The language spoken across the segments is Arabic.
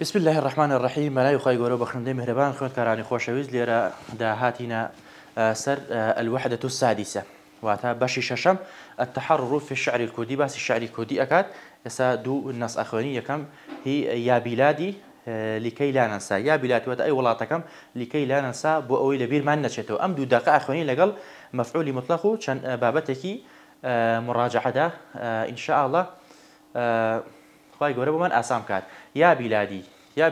بسم الله الرحمن الرحیم مەلای خی گەۆرە بە خوندەی مهرەبان خوێندکارانی خۆشەویست ليرا داهاتینە آه، سر آه، الوحدة السادسة واتە بشي ششم التحرر في الشعر الكردي بس الشعر کوردی اكاد اسا دو الناس اخواني كم هي يا بلادي آه، لكي لا ننسى يا بلادي بیلاتوەتە ئەی وڵاتەکەم لكي لا نەسا بۆ بير ما نشتو ام دو دقه ئەخوێنی لەگەڵ مەفعولی مطلق بابتكي مراجعه ده ان شاء الله خی گەورە بۆمان ئاسام کات یا بیلادی یا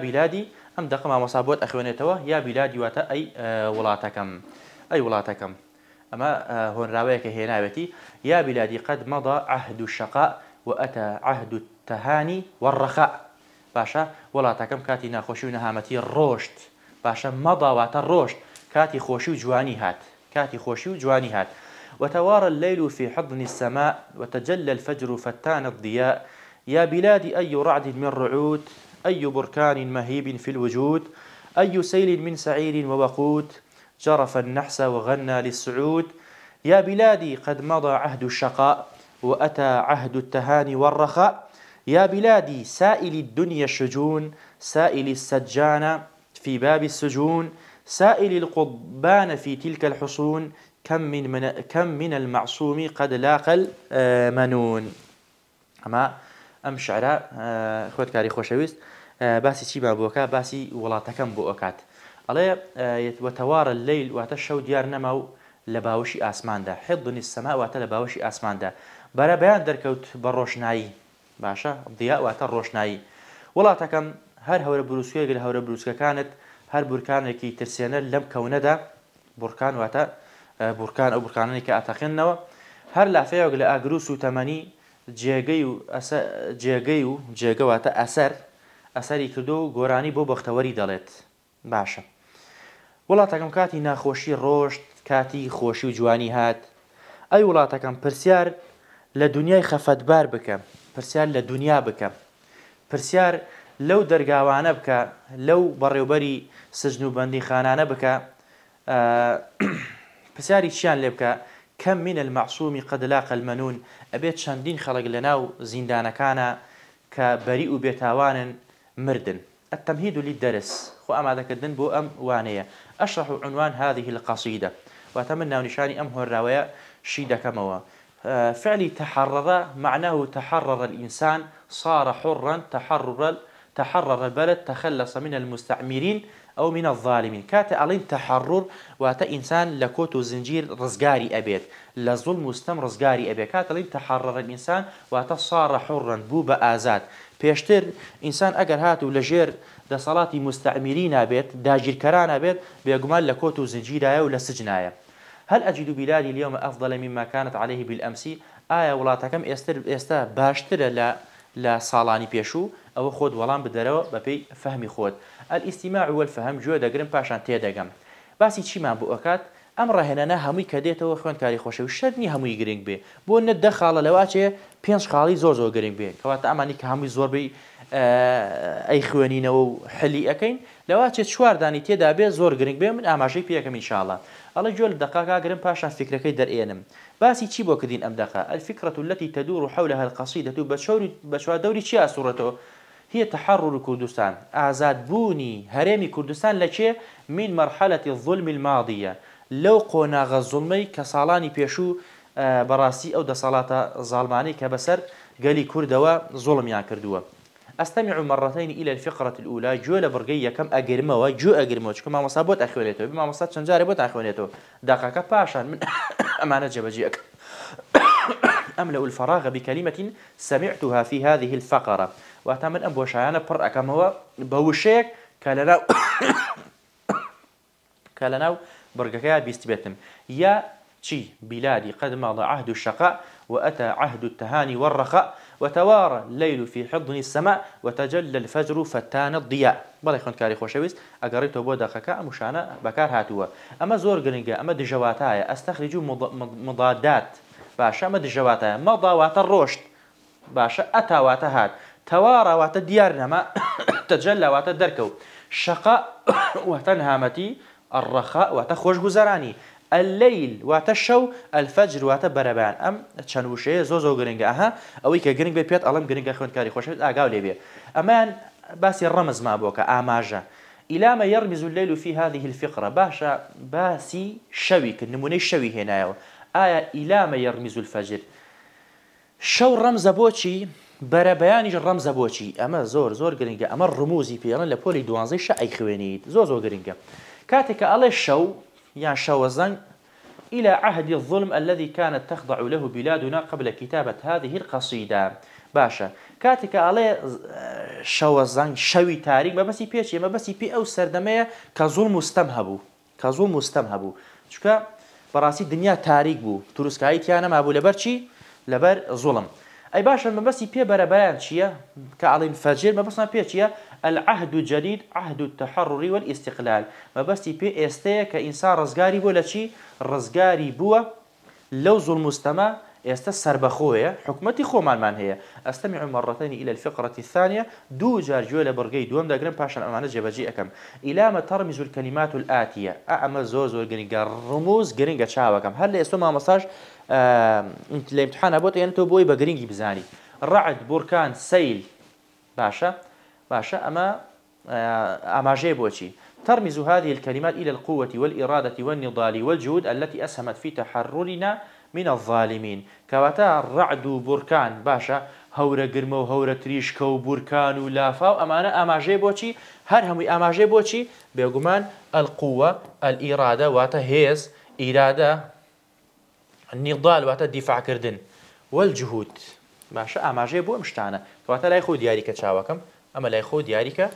ام ئەم ما مامۆسا بۆت ئەخوێنێتەوە یا بیلادی واتە ئەی اه، وڵاتەکەم ئەی وڵاتەکەم اما اه، هون هێناوێتی یا بیلادی يا بلادي قد مضى عهد الشقاء واتى عهد التهاني والرخاء باشا باشە وڵاتەکەم کاتی ناخۆشی و نەهامەتی ڕۆشت باشە مەداواتە ڕۆشت کاتی خۆشی و هات كاتي خوشي جواني هات وتوارى الليل في حضن السماء وتجلى الفجر فتان الضياء يا بلادي أي رعد من رعود أي بركان مهيب في الوجود أي سيل من سعير ووقود جرف النحس وغنى للسعود يا بلادي قد مضى عهد الشقاء وأتى عهد التهاني والرخاء يا بلادي سائل الدنيا الشجون سائل السجان في باب السجون سائل القضبان في تلك الحصون كم من, من كم من المعصوم قد لاقل المنون أما ئەم شعرا خۆتکاری خۆشەویست باسی چی بابووەکە باسی وڵاتەکەم بۆ ئۆکات ئەڵێ وەتەوارە لەیل واتە شەو دیار نەما و لە باوشی ئاسماندا حێڵنی سەماواتە لە باوشی ئاسماندا بەرە بەیان دەرکەوت بە ڕۆشنایی باشە دیاواتە ڕۆشنایی وڵاتەکەم هەر هەورە بروسوەیەک لە هەورە بروسکەکانت هەر بورکانێکی ترسێنە لەم کەونەدا بورکان واتە بورکان ئەو بورکانانی کە ئاتەخێنەوە هەر لافەیەک لە ئاگروس و تەمەنی جێگەی و جێگەی و جێگەواتە ئەسەر ئەسەری کردو و گۆرانی بۆ بەختەوەری دەڵێت باشە وڵاتەکەم کاتی ناخۆشی ڕۆشت کاتی خۆشی و جوانی هات ئەی وڵاتەکەم پرسیار لە دنیای خەفەتبار بکەم پرسیار لە دنیا بکەم پرسیار لەو دەرگاوانە بکە لەو بەڕێوبەری سژن و بەندی خانانە بکە پرسیاری چیان لێ بکە كم من المعصوم قد لاق المنون أبيت شاندين خلق ناو زیندانەکانە كان كبريء بيتاوان مردن التمهيد للدرس خو أما ذاك الدن بو أم وانية أشرح عنوان هذه القصيدة وأتمنى ونشاني أم هو الرواية شيدة كموا آه، فعلي تحرر معناه تحرر الإنسان صار حرا تحرر تحرر البلد تخلص من المستعمرين أو من الظالمين كات ألين تحرر واتە إنسان لكوتو زنجير رزقاري أبيت ڕزگاری مستم رزقاري أبيت كات ألين تحرر الإنسان تەحڕڕن صار حرا ساڕە آزاد بيشتر إنسان ئازاد هاتو لجير دا هات مستعمرين أبيت دا دەسەڵاتی مستعمیری أبيت داگیرکەران نابێت بێگومان لە کۆت هل أجد بلادي اليوم أفضل مما كانت عليه بالأمس آية ولا تكم ئێستر ئێستا باشتر لا لا صالاني بيشو او خود وەڵام بدرو ببي فهمي خود ئەئیسیما وەلفەهم گوێ دەگرن پاشان تێدەگەم باسی چیمان بۆ ئەکات ئەم ڕاهێنانە هەمووی کە دێتەوە خوێندکاری خۆشە و شەرنی هەمووی گرنگ بێ بۆ نە دە خاڵە لەواچێ پێنج خاڵی زۆر زۆر گرنگ بێ کەواتە ئەمانی کە هەمووی زۆربەی ئەی خوێنینەوە و حەلی ئەەکەین لەواچێت چواردانی تێدا بێ زۆر گرنگ بێ من ئاماژەی پێەکەم ئینشاالله ئەڵە جۆل دقاقا گرم پاشان فکرەکەی دەرێنم باسی چی بۆ کردین ئەم دقا ئەلفکرەت التي تدور حولها القصيدة بشور بشوا دوري چی ئاسوورەتەوە هي تحرر كردستان أعزاد بوني هرمي كردستان لكي من مرحلة الظلم الماضية لو قناغ الظلمي كسالاني بيشو براسي أو دسالات ظالماني كبسر قالي كردوا ظلم يعني كردوا أستمع مرتين إلى الفقرة الأولى جو لبرقية كم أجرمه وجو أجرمه كما مصابوت أخوانيته بما مصابت شنجاري بوت أخوانيته دقاك باشا من أمانة جبجيك أملأ الفراغ بكلمة سمعتها في هذه الفقرة واتا من ئەم بۆشایانە پر ئەەکەمەوە بە وشەیەک کە لەناو کە لەناو بڕگەکەی بیست بێتم یا چی بلادي قد مضى عهد الشقاء وأتى عهد التهاني والرخاء وتوارى الليل في حضن السماء وتجلى الفجر فتان الضياء بەڵی خوندکاری خۆشەویست ئەگەڕێتەوە بۆ دەخەکە ئەم شانە بەکار هاتووە ئەمە زۆر گرنگە ئەمە دژەواتایە ئەستەخریج و مضادات باشە ئەمە دژەواتایە مەڵداواتە ڕۆشت باشە ئەتاواتە هات تەوارە واتە ديارنا ما تجلى واتە دركو شقاء واتە نهامتي الرخاء خوش غزراني الليل واتە الشو الفجر واتە بەرەبان ام تشانوشي وشەیە زۆ زۆ گرنگە ئەها ئەوەی کە گرنگ بێ پێت ئەڵم گرنگە خوێندکاری خۆشێت ئاگاو لێ بێ ئەمان باسی ڕەمز ما بوكا اماجا إلى ما يرمز الليل في هذه الفقرة باشا باسي شويك النموني شوي هنا ايا إلى ما يرمز الفجر شو رمز بوشي بەرەبەیانیش ڕەمزە بۆچی ئەمە زۆر زۆر گرنگگە ئەمە ڕموزی پێڵە لە پۆلی دوانزەی شعی خوێنیت زۆ زۆر گرنگگە کاتێککە ئەڵێ شەو یان شەوە زەنگ إلى عهد الظلم الذي كانت تخضع له بلادنا قبل كتابة هذه القصيدة باشە کاتێکە ئەڵێ شەوە زەنگ شەوی تاریک بە بەسی پێچی ئمە بەسی پێ ئەو سەردەمەیە کە زۆر مستەم هەبوو کە زۆر مستەم هەبوو چکە بەڕاستی دنیا تاریک بوو تورسکایی تیانە مابوو لەبەرچی لەبەر زوڵم اي باشا ما بس باشە برا بيان شيا چییە کە ما بس ما بيه شيا العهد الجديد عهد التحرر والاستقلال ما بس ئێستەیە استيا كانسان رزقاري بۆ لە رزقاري بوا لوز المستمع ئێستا سربەخۆیە حکوومەتتی خۆمانمان هەیە ئەستەمی عمەڕەتەنی ئیل الفقرەتی ثانیە دوو جار جوێ لە بڕگەی دووەم دەگرن پاشان ئەمانە جێبەجی ئەەکەم ئیلامە تەڕمی زور کەلیمات و ئاتیە ئەمە زۆ زۆر گرنگگە ڕموز گرنگە چاوەکەم هەر آه، لە ئێستا مامەساژ لە امتحانە يعني بۆ یەن تۆ بۆی بە گرنگی بزانی ڕعد بورکان سیل باشە باشە ئەمە ئاماژەیە آه، بۆچی ترمز هذه الكلمات إلى القوة والإرادة والنضال والجهود التي أسهمت في تحررنا من الظالمين كواتا الرعد بركان باشا هورا قرمو و تريشكو بركانو و أمانا أماجي بوشي ئەمانە ئاماژێ بوشي هەر هەمووی ئاماژێ بۆچی بێگومان ئەلقووە ئەلئیرادە واتا هێز ئیرادە نیڵدال واتە دیفاعکردن وەجهود باشە ئاماژێ بۆ شتانە کەواتە لای خۆ لا يخود ياريكا لای خۆ دیاریکە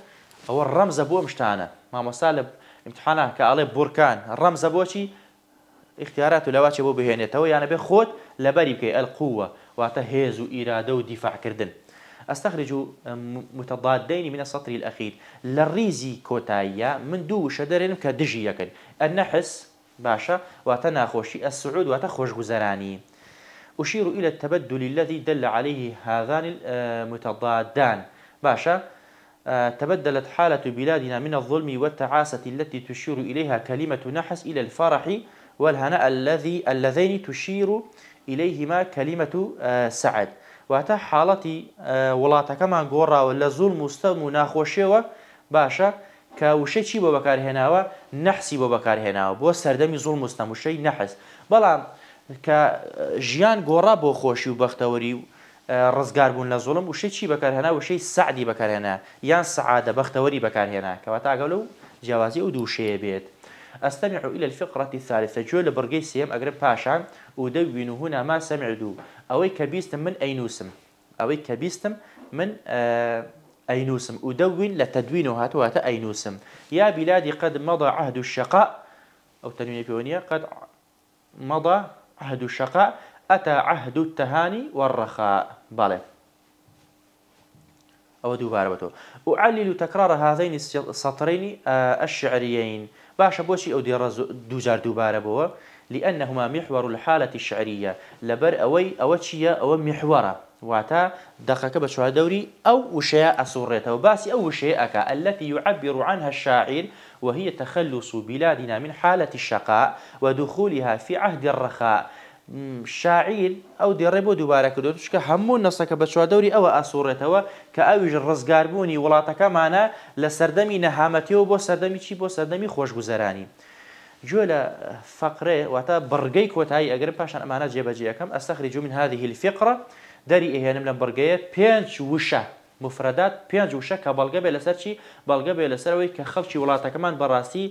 ئەوە ڕەمزە بۆم شتانە مامۆسا لە امتحانە کە ئاڵێ بورکان اختيارات لو لەواچێ بۆ بهێنێتەوە یانە يعني بێ خۆت لەبەری بکەی ئەلقووە واتە هێز و ئیرادە و دیفاعکردن ئەستەخرج و متەضادینی من دو شدر كدجيك النحس باشا یەکەن ئە السعود وتخرج غزراني أشير إلى التبدل الذي دل عليه هذان المتضادان باشا تبدلت حالة بلادنا من الظلم والتعاسة التي تشير إليها كلمة نحس إلى الفرح والهناء الذي اللذين تشير إليهما كلمة آه، سعد واتە حاڵەتی وڵاتەکەمان گۆڕاوە لە مستم مستەم و ناخۆشیەوە باشە کە وشەی بۆ بەکارهێناوە بو بۆ بەکارهێناوە بۆ سەردەمی زوول مستەموشەی نەحس بەڵام کە ژیان گۆڕا بۆ خۆشی و آه، بەختەوەری و ڕزگار بوون لە زوڵم وشەی بەکارهێنا وشەی سعدی بەکارهێنا یان سعادە بەختەوەری بەکارهێنا کەەوە تاگەڵ و جیاوازی ئەو دووشەیە بيت أستمع إلى الفقرة الثالثة جول برغي سيم أقرب باشان أدون هنا ما سمعتو أوي كبيستم من أينوسم أوي كبيستم من آه أينوسم أدون لتدوين هاتوات أينوسم يا بلادي قد مضى عهد الشقاء أو تنوين بيونية قد مضى عهد الشقاء أتى عهد التهاني والرخاء بالي أو دوبارة أعلل تكرار هذين السطرين آه، الشعريين باشا بوشي او دێڕە دوجار دووبارە بەوە لأنهما محور الحالة الشعرية لبر أوي أوتشيا أو محورة واتا دقك بشوها دوري أو وشيا أصوريته وباسي أو وشياءك التي يعبر عنها الشاعر وهي تخلص بلادنا من حالة الشقاء ودخولها في عهد الرخاء شاعیل ئەو دێڕێ بۆ دووبارە کردوت شکە هەموو نەسەکە بە چوادەوری ئەوە ئاسوڕێتەوە کە ئەویش ڕزگاربوونی وڵاتەکەمانە لە سەردەمی نەهامەتیەوە بۆ سەردەمی چی بۆ سەردەمی خۆشگوزەرانی. جوێ لە فەقرێ واتە بڕگەی کۆتایی ئەگەر پاشان ئەمانە جێبەجیەکەم ئەستەخری جو من هذه الفقرە دەری ئێهێنم لەم بڕگەیە پێنج وشە مفرەدات پێنج وشە کە بەڵگە بێ لەسەر چی بەڵگە بێ لەسەرەوەی کە خەڵکی وڵاتەکەمان بەڕاستی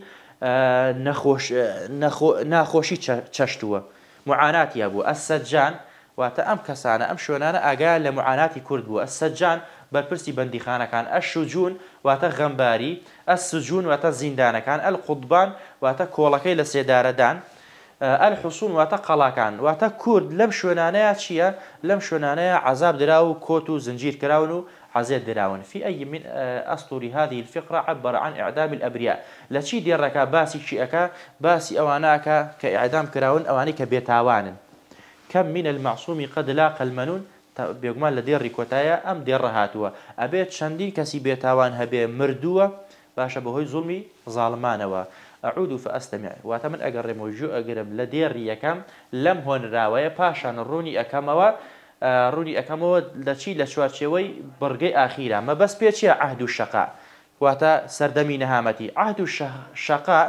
ناخۆشی چەشتووە. معاناتیا بوو ئە سەجان واتە ئەم کەسانە ئەم شوێنانە ئاگا لە معاناتی کورد بوو ئە سەجان بەرپرسی بەندیخانەکان ئە شوجون واتە غەمباری ئە سجون واتە زیندانەکان ئەل قوتبان واتە کۆڵەکەی لە سێدارەدان ئەل حوسون واتە قەڵاکان واتە کورد لەم شوێنانەیە چییە لەم شوێنانەیە عذاب درا و کۆت و زنجیر کراون و حزير دراون في أي من آه، أسطر هذه الفقرة عبر عن إعدام الأبرياء لا چی باسي باسی باسي باسی كإعدام كراون ئعدام بيتاوان كم من المعصوم قد لاق المنون بيقمال لدير كوتايا أم دير رهاتوا أبيت شندين كسي بيتاوان هبي مردوا باشا بهوي ظلمي زوڵمی أعود فأستمع وأتمنى فەستەمێ واتە من لدير ڕێمۆژوو لم هون راوية باشا نروني أكاموا آه، ڕوونی ئەەکەمەوە لە چی لە چوارچێوەی بڕگەی ئاخیرە مەبەس پێچیە عهد الشقاء شقا سردمي نهامتي عهد الشقاء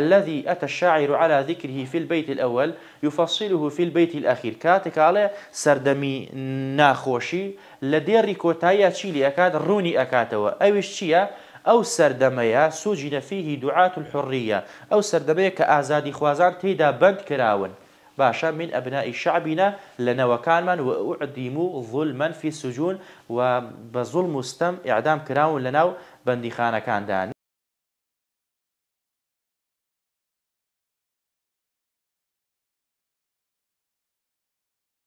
الذي أتى الشاعر على ذكره في البيت الأول يفصله في البيت الأخير كاتك على سردمي ناخوشي لديري كوتايا تشيلي أكاد روني أكاتوا أوش تشيا أو سردميا سجن فيه دعاة الحرية أو سردمية كأزادي خوازان تيدا بند كراون باشا من أبناء شعبنا وكان من وأعدموا ظلما في السجون وبظلم مستم إعدام كراون لناو بندخانة كان دان